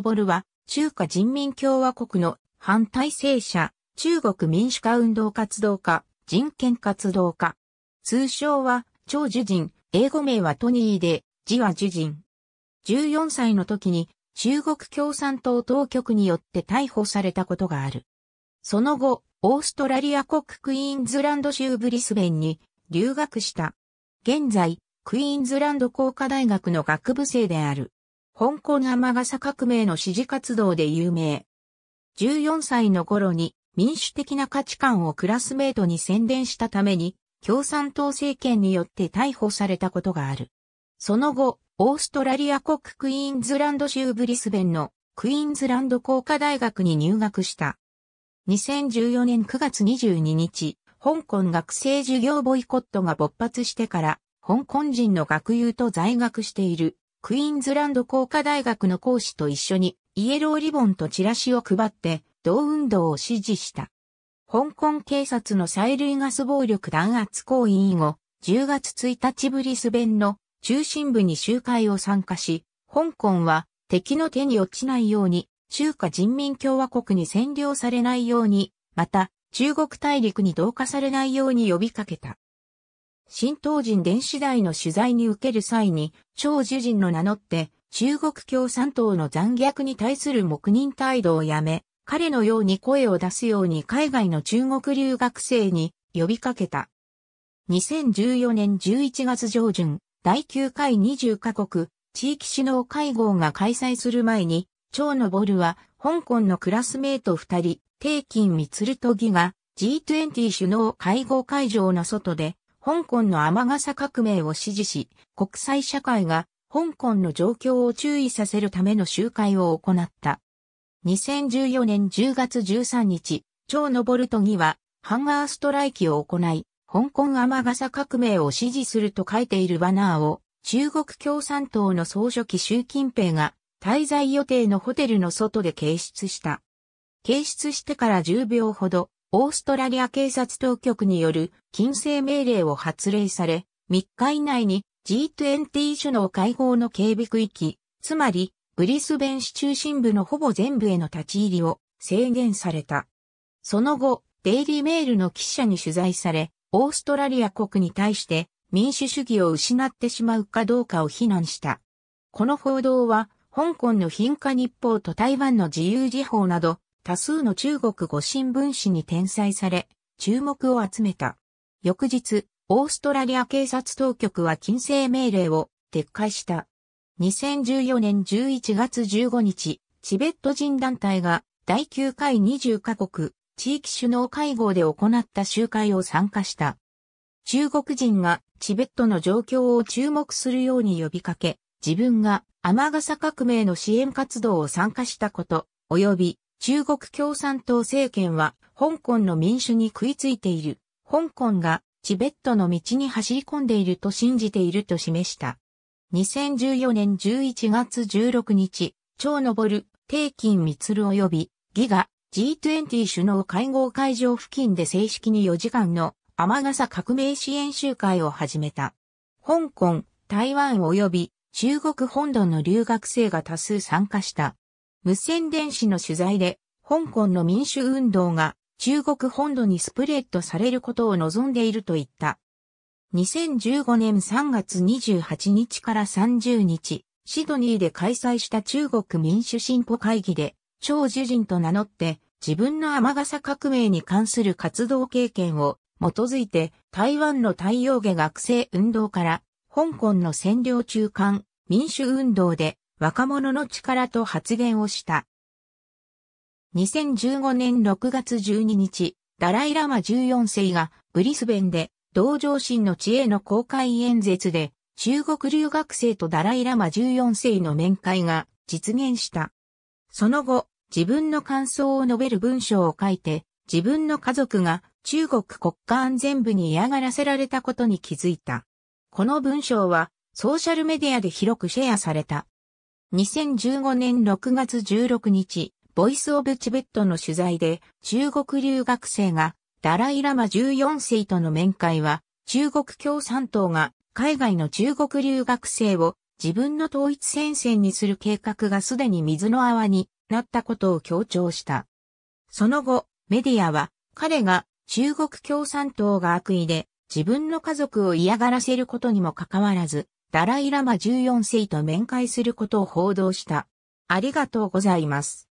張るは、中華人民共和国の反体制者、中国民主化運動活動家、人権活動家。通称は、張樹人、英語名はトニーで、字は樹人。14歳の時に、中国共産党当局によって逮捕されたことがある。その後、オーストラリア国クイーンズランド州ブリスベンに留学した。現在、クイーンズランド工科大学の学部生である。香港尼傘革命の支持活動で有名。14歳の頃に民主的な価値観をクラスメートに宣伝したために、共産党政権によって逮捕されたことがある。その後、オーストラリア国クイーンズランド州ブリスベンのクイーンズランド工科大学に入学した。2014年9月22日、香港学生授業ボイコットが勃発してから、香港人の学友と在学しているクイーンズランド工科大学の講師と一緒にイエローリボンとチラシを配って同運動を支持した。香港警察の催涙ガス暴力弾圧行為以後、10月1日ブリスベンの中心部に集会を参加し、香港は敵の手に落ちないように、中華人民共和国に占領されないように、また中国大陸に同化されないように呼びかけた。新東人電子台の取材に受ける際に、張樹人の名乗って、中国共産党の残虐に対する黙認態度をやめ、彼のように声を出すように海外の中国留学生に呼びかけた。2014年11月上旬、第9回20カ国地域首脳会合が開催する前に、張のボルは香港のクラスメート2人、定金光と義が G20 首脳会合会場の外で香港の天笠革命を支持し、国際社会が香港の状況を注意させるための集会を行った。2014年10月13日、登ると義はハンガーストライキを行い、香港天笠革命を支持すると書いているバナーを中国共産党の総書記習近平が滞在予定のホテルの外で掲出した。掲出してから10秒ほどオーストラリア警察当局による禁制命令を発令され、3日以内に G20 首脳会合の警備区域、つまりブリスベン市中心部のほぼ全部への立ち入りを制限された。その後、デイリーメールの記者に取材され、オーストラリア国に対して民主主義を失ってしまうかどうかを非難した。この報道は、香港の貧化日報と台湾の自由時報など、多数の中国語新聞紙に転載され、注目を集めた。翌日、オーストラリア警察当局は禁制命令を撤回した。2014年11月15日、チベット人団体が第9回20カ国地域首脳会合で行った集会を参加した。中国人がチベットの状況を注目するように呼びかけ、自分が天笠革命の支援活動を参加したこと、及び中国共産党政権は香港の民主に食いついている。香港がチベットの道に走り込んでいると信じていると示した。2014年11月16日、超昇る、定金光及び、ギガ、G20 首脳会合会場付近で正式に4時間の天笠革命支援集会を始めた。香港、台湾及び中国本土の留学生が多数参加した。無線電子の取材で、香港の民主運動が中国本土にスプレッドされることを望んでいると言った。2015年3月28日から30日、シドニーで開催した中国民主進歩会議で、超樹人と名乗って、自分の天笠革命に関する活動経験を基づいて、台湾の太陽下学生運動から、香港の占領中間、民主運動で、若者の力と発言をした。2015年6月12日、ダライラマ14世がブリスベンで同情心の知恵の公開演説で中国留学生とダライラマ14世の面会が実現した。その後、自分の感想を述べる文章を書いて、自分の家族が中国国家安全部に嫌がらせられたことに気づいた。この文章はソーシャルメディアで広くシェアされた。2015年6月16日、ボイスオブチベットの取材で中国留学生がダライラマ14世との面会は中国共産党が海外の中国留学生を自分の統一戦線にする計画がすでに水の泡になったことを強調した。その後、メディアは彼が中国共産党が悪意で自分の家族を嫌がらせることにもかかわらずダライラマ14世と面会することを報道した。ありがとうございます。